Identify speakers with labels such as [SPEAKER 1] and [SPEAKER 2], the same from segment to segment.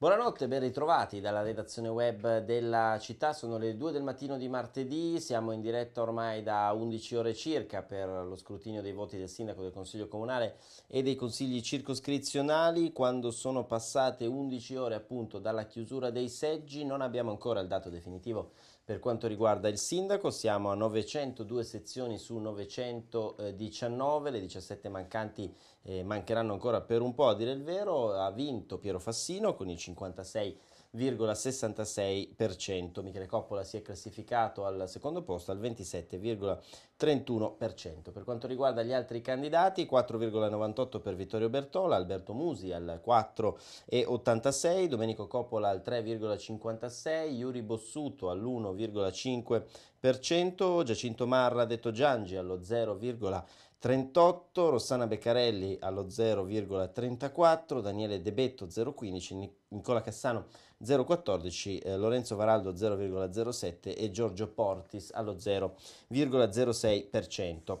[SPEAKER 1] Buonanotte, ben ritrovati dalla redazione web della città, sono le 2 del mattino di martedì, siamo in diretta ormai da 11 ore circa per lo scrutinio dei voti del sindaco del Consiglio Comunale e dei consigli circoscrizionali, quando sono passate 11 ore appunto dalla chiusura dei seggi non abbiamo ancora il dato definitivo per quanto riguarda il sindaco siamo a 902 sezioni su 919, le 17 mancanti eh, mancheranno ancora per un po' a dire il vero, ha vinto Piero Fassino con il 56,66%, Michele Coppola si è classificato al secondo posto al 27,31%. Per quanto riguarda gli altri candidati, 4,98 per Vittorio Bertola, Alberto Musi al 4,86, Domenico Coppola al 3,56, Yuri Bossuto all'1,56, 0,5%, Giacinto Marra detto Giangi allo 0,38%, Rossana Beccarelli allo 0,34%, Daniele Debetto 0,15%, Nicola Cassano 0,14%, eh, Lorenzo Varaldo 0,07% e Giorgio Portis allo 0,06%.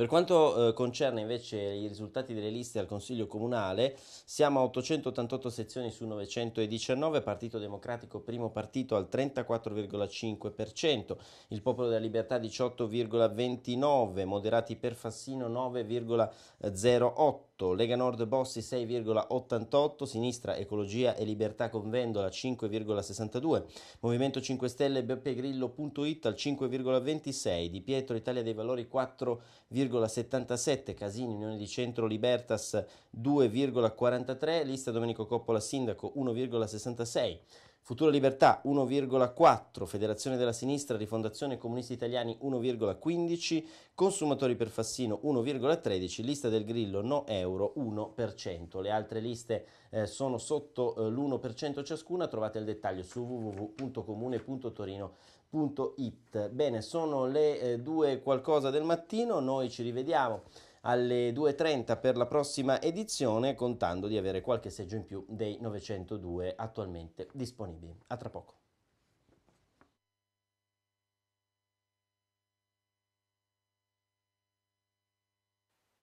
[SPEAKER 1] Per quanto eh, concerne invece i risultati delle liste al Consiglio Comunale, siamo a 888 sezioni su 919, Partito Democratico primo partito al 34,5%, il Popolo della Libertà 18,29, Moderati per Fassino 9,08%. 8, Lega Nord Bossi 6,88, Sinistra Ecologia e Libertà con Vendola 5,62, Movimento 5 Stelle Beppe Grillo.it al 5,26, Di Pietro Italia dei Valori 4,77, Casini Unione di Centro Libertas 2,43, Lista Domenico Coppola Sindaco 1,66. Futura Libertà 1,4, Federazione della Sinistra, Rifondazione Comunisti Italiani 1,15, Consumatori per Fassino 1,13, Lista del Grillo no euro 1%. Le altre liste eh, sono sotto eh, l'1% ciascuna, trovate il dettaglio su www.comune.torino.it. Bene, sono le eh, due qualcosa del mattino, noi ci rivediamo alle 2.30 per la prossima edizione, contando di avere qualche seggio in più dei 902 attualmente disponibili. A tra poco.